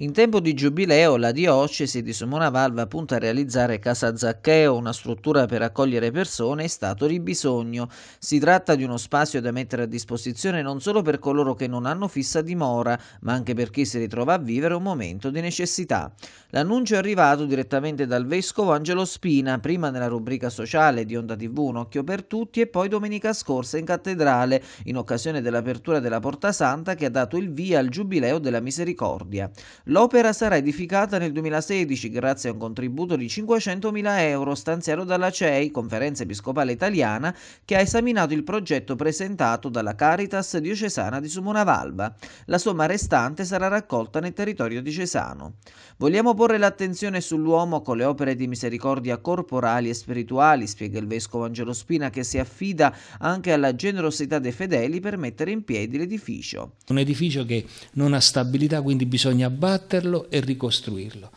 In tempo di giubileo la diocesi di Simona Valva punta a realizzare Casa Zaccheo, una struttura per accogliere persone in stato di bisogno. Si tratta di uno spazio da mettere a disposizione non solo per coloro che non hanno fissa dimora, ma anche per chi si ritrova a vivere un momento di necessità. L'annuncio è arrivato direttamente dal vescovo Angelo Spina, prima nella rubrica sociale di Onda TV Un occhio per tutti e poi domenica scorsa in cattedrale, in occasione dell'apertura della Porta Santa che ha dato il via al Giubileo della Misericordia. L'opera sarà edificata nel 2016 grazie a un contributo di 500.000 euro stanziato dalla CEI, Conferenza Episcopale Italiana, che ha esaminato il progetto presentato dalla Caritas diocesana di Sumonavalba. La somma restante sarà raccolta nel territorio diocesano. Vogliamo porre l'attenzione sull'uomo con le opere di misericordia corporali e spirituali, spiega il vescovo Angelo Spina, che si affida anche alla generosità dei fedeli per mettere in piedi l'edificio. Un edificio che non ha stabilità, quindi bisogna abbattere abbatterlo e ricostruirlo.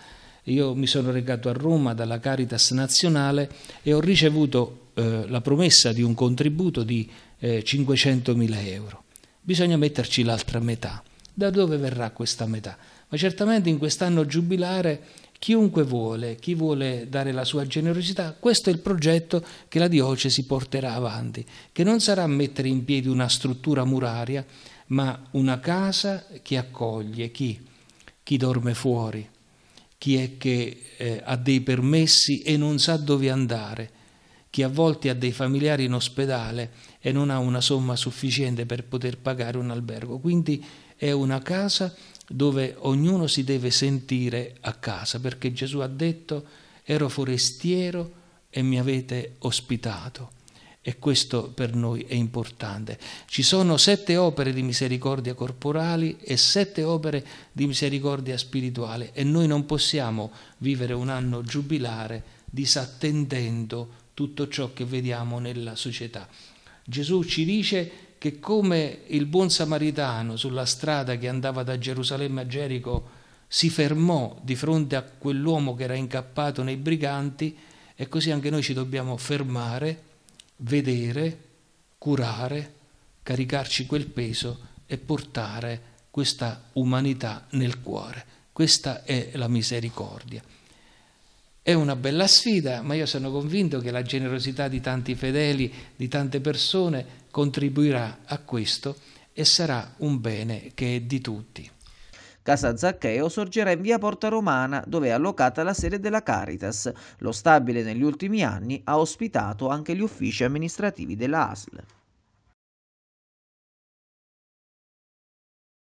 Io mi sono recato a Roma dalla Caritas nazionale e ho ricevuto eh, la promessa di un contributo di eh, 500.000 euro. Bisogna metterci l'altra metà. Da dove verrà questa metà? Ma certamente in quest'anno giubilare chiunque vuole, chi vuole dare la sua generosità, questo è il progetto che la diocesi porterà avanti, che non sarà mettere in piedi una struttura muraria, ma una casa che accoglie chi chi dorme fuori, chi è che eh, ha dei permessi e non sa dove andare, chi a volte ha dei familiari in ospedale e non ha una somma sufficiente per poter pagare un albergo. Quindi è una casa dove ognuno si deve sentire a casa, perché Gesù ha detto ero forestiero e mi avete ospitato e questo per noi è importante. Ci sono sette opere di misericordia corporali e sette opere di misericordia spirituale e noi non possiamo vivere un anno giubilare disattendendo tutto ciò che vediamo nella società. Gesù ci dice che come il buon samaritano sulla strada che andava da Gerusalemme a Gerico si fermò di fronte a quell'uomo che era incappato nei briganti, e così anche noi ci dobbiamo fermare vedere, curare, caricarci quel peso e portare questa umanità nel cuore. Questa è la misericordia. È una bella sfida, ma io sono convinto che la generosità di tanti fedeli, di tante persone, contribuirà a questo e sarà un bene che è di tutti. Casa Zaccheo sorgerà in via Porta Romana, dove è allocata la sede della Caritas. Lo stabile negli ultimi anni ha ospitato anche gli uffici amministrativi della ASL.